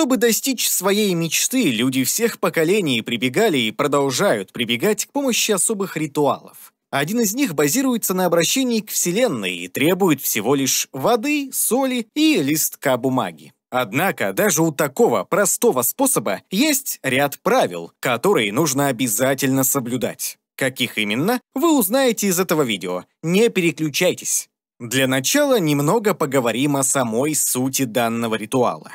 Чтобы достичь своей мечты, люди всех поколений прибегали и продолжают прибегать к помощи особых ритуалов. Один из них базируется на обращении к Вселенной и требует всего лишь воды, соли и листка бумаги. Однако даже у такого простого способа есть ряд правил, которые нужно обязательно соблюдать. Каких именно, вы узнаете из этого видео. Не переключайтесь. Для начала немного поговорим о самой сути данного ритуала.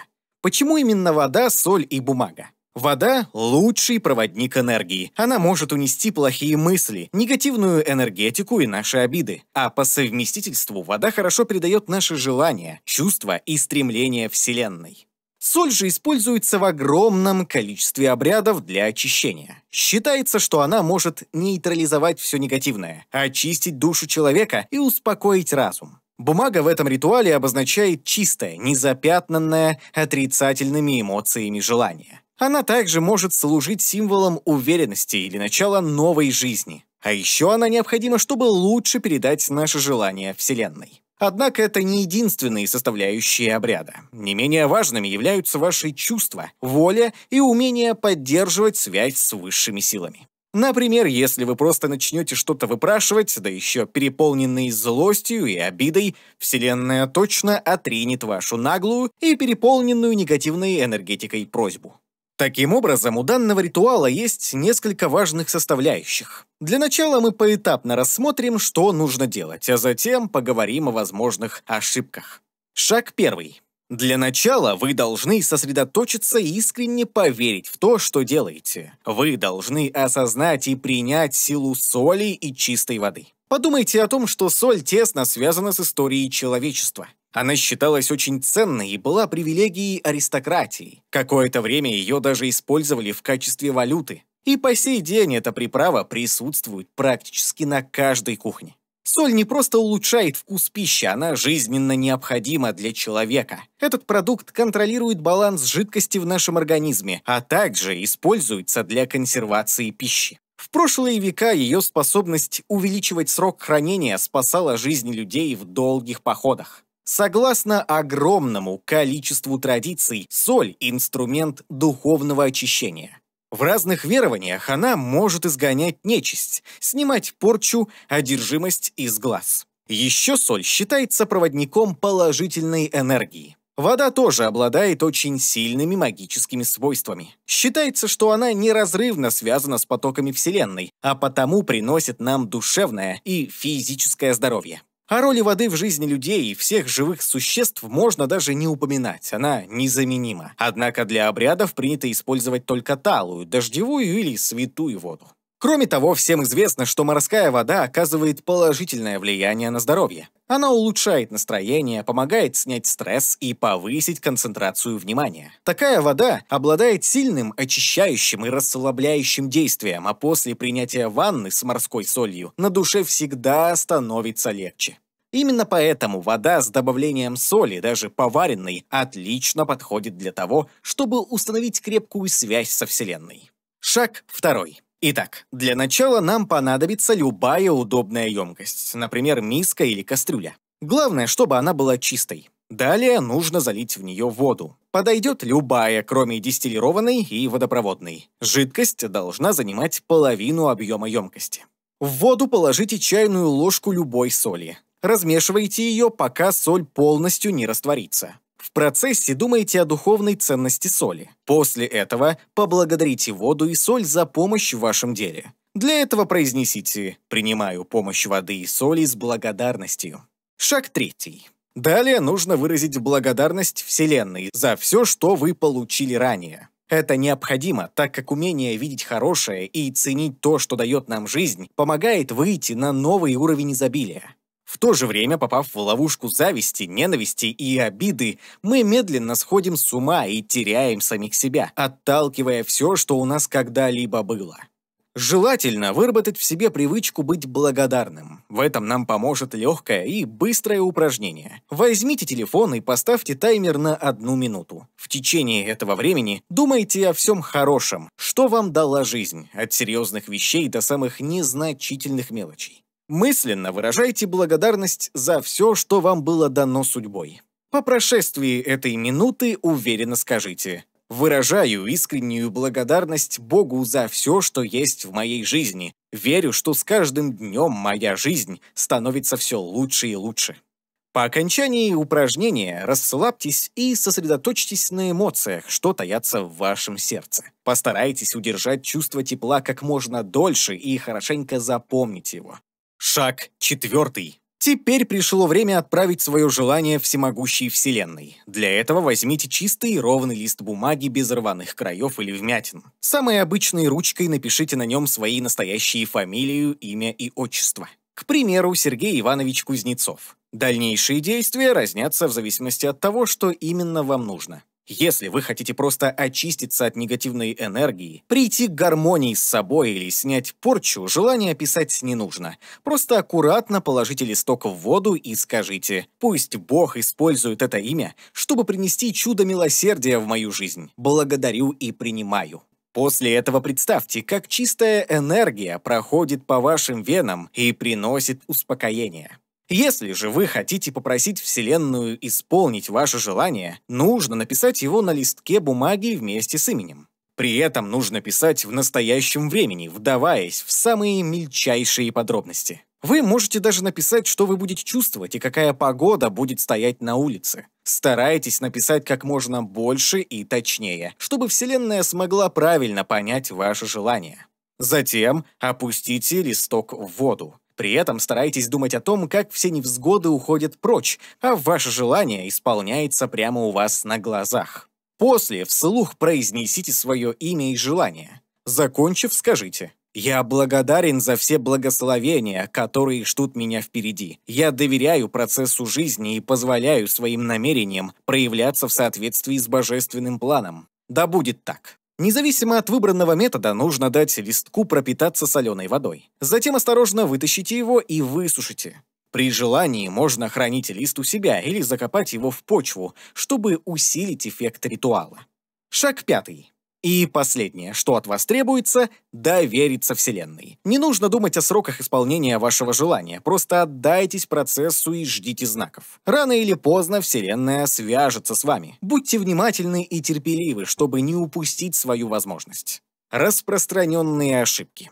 Почему именно вода, соль и бумага? Вода – лучший проводник энергии. Она может унести плохие мысли, негативную энергетику и наши обиды. А по совместительству вода хорошо передает наши желания, чувства и стремления Вселенной. Соль же используется в огромном количестве обрядов для очищения. Считается, что она может нейтрализовать все негативное, очистить душу человека и успокоить разум. Бумага в этом ритуале обозначает чистое, незапятнанное отрицательными эмоциями желание. Она также может служить символом уверенности или начала новой жизни. А еще она необходима, чтобы лучше передать наше желание Вселенной. Однако это не единственные составляющие обряда. Не менее важными являются ваши чувства, воля и умение поддерживать связь с высшими силами. Например, если вы просто начнете что-то выпрашивать, да еще переполненный злостью и обидой, Вселенная точно отринет вашу наглую и переполненную негативной энергетикой просьбу. Таким образом, у данного ритуала есть несколько важных составляющих. Для начала мы поэтапно рассмотрим, что нужно делать, а затем поговорим о возможных ошибках. Шаг первый. Для начала вы должны сосредоточиться и искренне поверить в то, что делаете. Вы должны осознать и принять силу соли и чистой воды. Подумайте о том, что соль тесно связана с историей человечества. Она считалась очень ценной и была привилегией аристократии. Какое-то время ее даже использовали в качестве валюты. И по сей день эта приправа присутствует практически на каждой кухне. Соль не просто улучшает вкус пищи, она жизненно необходима для человека. Этот продукт контролирует баланс жидкости в нашем организме, а также используется для консервации пищи. В прошлые века ее способность увеличивать срок хранения спасала жизни людей в долгих походах. Согласно огромному количеству традиций, соль – инструмент духовного очищения. В разных верованиях она может изгонять нечисть, снимать порчу, одержимость из глаз. Еще соль считается проводником положительной энергии. Вода тоже обладает очень сильными магическими свойствами. Считается, что она неразрывно связана с потоками Вселенной, а потому приносит нам душевное и физическое здоровье. О роли воды в жизни людей и всех живых существ можно даже не упоминать, она незаменима. Однако для обрядов принято использовать только талую, дождевую или святую воду. Кроме того, всем известно, что морская вода оказывает положительное влияние на здоровье. Она улучшает настроение, помогает снять стресс и повысить концентрацию внимания. Такая вода обладает сильным очищающим и расслабляющим действием, а после принятия ванны с морской солью на душе всегда становится легче. Именно поэтому вода с добавлением соли, даже поваренной, отлично подходит для того, чтобы установить крепкую связь со Вселенной. Шаг второй. Итак, для начала нам понадобится любая удобная емкость, например, миска или кастрюля. Главное, чтобы она была чистой. Далее нужно залить в нее воду. Подойдет любая, кроме дистиллированной и водопроводной. Жидкость должна занимать половину объема емкости. В воду положите чайную ложку любой соли. Размешивайте ее, пока соль полностью не растворится. В процессе думайте о духовной ценности соли. После этого поблагодарите воду и соль за помощь в вашем деле. Для этого произнесите «Принимаю помощь воды и соли с благодарностью». Шаг третий. Далее нужно выразить благодарность Вселенной за все, что вы получили ранее. Это необходимо, так как умение видеть хорошее и ценить то, что дает нам жизнь, помогает выйти на новый уровень изобилия. В то же время, попав в ловушку зависти, ненависти и обиды, мы медленно сходим с ума и теряем самих себя, отталкивая все, что у нас когда-либо было. Желательно выработать в себе привычку быть благодарным. В этом нам поможет легкое и быстрое упражнение. Возьмите телефон и поставьте таймер на одну минуту. В течение этого времени думайте о всем хорошем, что вам дала жизнь, от серьезных вещей до самых незначительных мелочей. Мысленно выражайте благодарность за все, что вам было дано судьбой. По прошествии этой минуты уверенно скажите «Выражаю искреннюю благодарность Богу за все, что есть в моей жизни. Верю, что с каждым днем моя жизнь становится все лучше и лучше». По окончании упражнения расслабьтесь и сосредоточьтесь на эмоциях, что таятся в вашем сердце. Постарайтесь удержать чувство тепла как можно дольше и хорошенько запомнить его. Шаг четвертый. Теперь пришло время отправить свое желание всемогущей вселенной. Для этого возьмите чистый и ровный лист бумаги без рваных краев или вмятин. Самой обычной ручкой напишите на нем свои настоящие фамилию, имя и отчество. К примеру, Сергей Иванович Кузнецов. Дальнейшие действия разнятся в зависимости от того, что именно вам нужно. Если вы хотите просто очиститься от негативной энергии, прийти к гармонии с собой или снять порчу, желание писать не нужно. Просто аккуратно положите листок в воду и скажите «Пусть Бог использует это имя, чтобы принести чудо милосердия в мою жизнь. Благодарю и принимаю». После этого представьте, как чистая энергия проходит по вашим венам и приносит успокоение. Если же вы хотите попросить Вселенную исполнить ваше желание, нужно написать его на листке бумаги вместе с именем. При этом нужно писать в настоящем времени, вдаваясь в самые мельчайшие подробности. Вы можете даже написать, что вы будете чувствовать и какая погода будет стоять на улице. Старайтесь написать как можно больше и точнее, чтобы Вселенная смогла правильно понять ваше желание. Затем опустите листок в воду. При этом старайтесь думать о том, как все невзгоды уходят прочь, а ваше желание исполняется прямо у вас на глазах. После вслух произнесите свое имя и желание. Закончив, скажите «Я благодарен за все благословения, которые ждут меня впереди. Я доверяю процессу жизни и позволяю своим намерениям проявляться в соответствии с божественным планом. Да будет так». Независимо от выбранного метода, нужно дать листку пропитаться соленой водой. Затем осторожно вытащите его и высушите. При желании можно хранить лист у себя или закопать его в почву, чтобы усилить эффект ритуала. Шаг пятый. И последнее, что от вас требуется – довериться Вселенной. Не нужно думать о сроках исполнения вашего желания, просто отдайтесь процессу и ждите знаков. Рано или поздно Вселенная свяжется с вами. Будьте внимательны и терпеливы, чтобы не упустить свою возможность. Распространенные ошибки.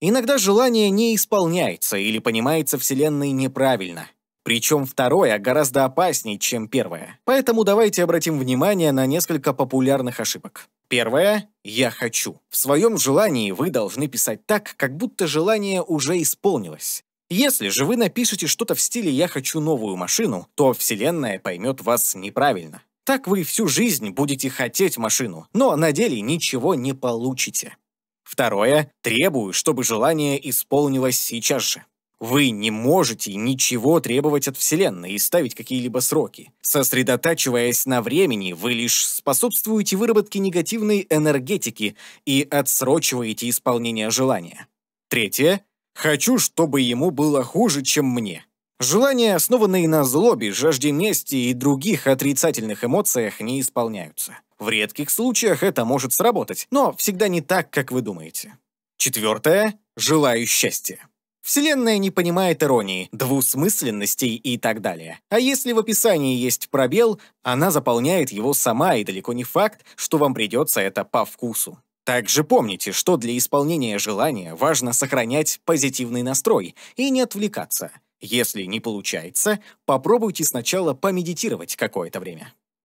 Иногда желание не исполняется или понимается Вселенной неправильно. Причем второе гораздо опаснее, чем первое. Поэтому давайте обратим внимание на несколько популярных ошибок. Первое «я хочу». В своем желании вы должны писать так, как будто желание уже исполнилось. Если же вы напишете что-то в стиле «я хочу новую машину», то Вселенная поймет вас неправильно. Так вы всю жизнь будете хотеть машину, но на деле ничего не получите. Второе. Требую, чтобы желание исполнилось сейчас же. Вы не можете ничего требовать от Вселенной и ставить какие-либо сроки. Сосредотачиваясь на времени, вы лишь способствуете выработке негативной энергетики и отсрочиваете исполнение желания. Третье. Хочу, чтобы ему было хуже, чем мне. Желания, основанные на злобе, жажде мести и других отрицательных эмоциях, не исполняются. В редких случаях это может сработать, но всегда не так, как вы думаете. Четвертое. Желаю счастья. Вселенная не понимает иронии, двусмысленностей и так далее. А если в описании есть пробел, она заполняет его сама, и далеко не факт, что вам придется это по вкусу. Также помните, что для исполнения желания важно сохранять позитивный настрой и не отвлекаться. Если не получается, попробуйте сначала помедитировать какое-то время.